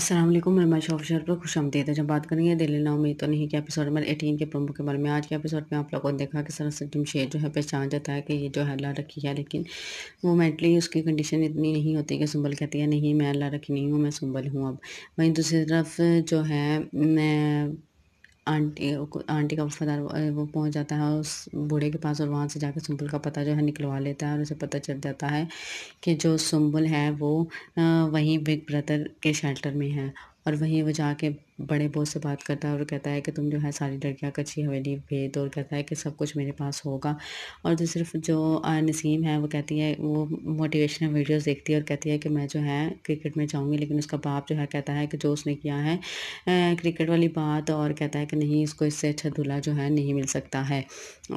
असलम मैं माशा ऑफिसर पर खुश आमदीद है जब बात करेंगे दिल्ली ना उम्मीद तो नहीं कि एपिसोड में एटीन के प्रोमो के बारे में आज के एपिसोड में आप लोगों ने देखा कि सरसद जमशेद जो है पहचान जाता है कि ये जो है अल्लाह रखी है लेकिन वो मेंटली उसकी कंडीशन इतनी नहीं होती कि सुंबल कहती है नहीं मैं अल्लाह रखी नहीं हूँ मैं सुंबल हूँ अब वहीं दूसरी तरफ जो है मैं आंटी आंटी का वफ़ादार वो पहुंच जाता है उस बूढ़े के पास और वहाँ से जाकर सुम्बुल का पता जो है निकलवा लेता है और उसे पता चल जाता है कि जो सुम्बुल है वो वहीं बिग ब्रदर के शेल्टर में है और वहीं वो जाके बड़े बोस से बात करता है और कहता है कि तुम जो है सारी लड़कियाँ कच्ची हवेली भेद और कहता है कि सब कुछ मेरे पास होगा और जो सिर्फ जो नसीम है वो कहती है वो मोटिवेशनल वीडियोस देखती है और कहती है कि मैं जो है क्रिकेट में जाऊँगी लेकिन उसका बाप जो है कहता है कि जो उसने किया है क्रिकेट वाली बात और कहता है कि नहीं इसको इससे अच्छा दूल्हा जो है नहीं मिल सकता है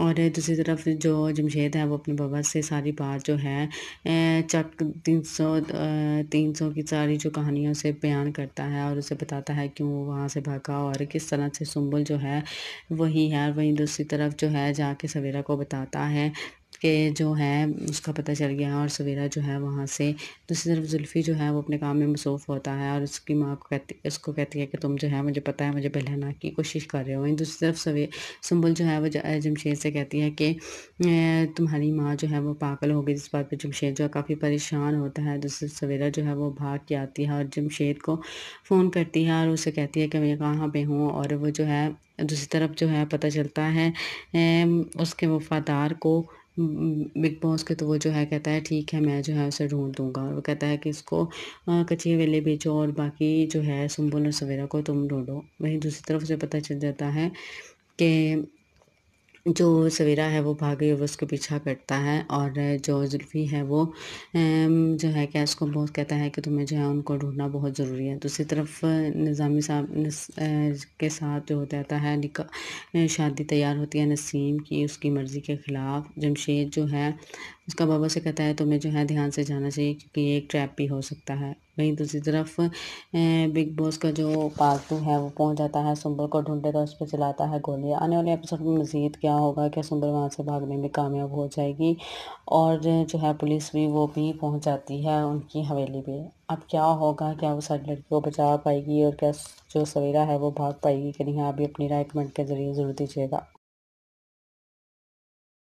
और दूसरी तरफ जो जमशेद है वो अपने बाबा से सारी बात जो है चक तीन सौ तीन सौ की सारी जो कहानियों से बयान करता है और उसे बताता है क्यों वहाँ से भागा और किस तरह से सुम्बुल जो है वही है वहीं दूसरी तरफ जो है जाके सवेरा को बताता है के जो है उसका पता चल गया और सवेरा जो है वहाँ से दूसरी तरफ जुल्फ़ी जो है वो अपने काम में मसरूफ़ होता है और उसकी माँ को कहती उसको कहती है कि तुम जो है मुझे पता है मुझे बहलाना की कोशिश कर रहे हो वहीं दूसरी तरफ सवे सुबुल जो है वो जमशेद से कहती है कि तुम्हारी माँ जो है वो पागल हो गई जिस बात पर जमशेद जो है काफ़ी परेशान होता है दूसरी सवेरा जो है वो भाग के आती है और जमशेद को फ़ोन करती है और उसे कहती है कि मैं कहाँ पर हूँ और वो जो है दूसरी तरफ जो है पता चलता है उसके वफ़ादार को हम्म, बिग बॉस के तो वो जो है कहता है ठीक है मैं जो है उसे ढूंढ दूंगा और वो कहता है कि इसको कचिए वेले बेचो और बाकी जो है सुम्बुल और सवेरा को तुम ढूंढो वहीं दूसरी तरफ उसे पता चल जाता है कि जो सवेरा है वो भागे और उसके उसको पीछा करता है और जो जुल्फ़ी है वो जो है क्या उसको बहुत कहता है कि तुम्हें जो है उनको ढूंढना बहुत ज़रूरी है दूसरी तरफ निज़ामी साहब के साथ जो हो जाता है निका शादी तैयार होती है नसीम की उसकी मर्ज़ी के ख़िलाफ़ जमशेद जो है उसका बाबा से कहता है तुम्हें जो है ध्यान से जाना चाहिए क्योंकि एक ट्रैप भी हो सकता है वहीं दूसरी तरफ बिग बॉस का जो पालतू है वो पहुंच जाता है सुंबर को ढूंढेगा तो उस पर चलाता है गोली आने वाले एपिसोड में मज़ीद क्या होगा क्या सुंबर वहाँ से भागने में कामयाब हो जाएगी और जो है पुलिस भी वो भी पहुंच जाती है उनकी हवेली पे अब क्या होगा क्या वो सारी लड़की को बचा पाएगी और क्या जो सवेरा है वो भाग पाएगी कि नहीं आप भी अपनी राय कमेंट के ज़रिए ज़रूर दीजिएगा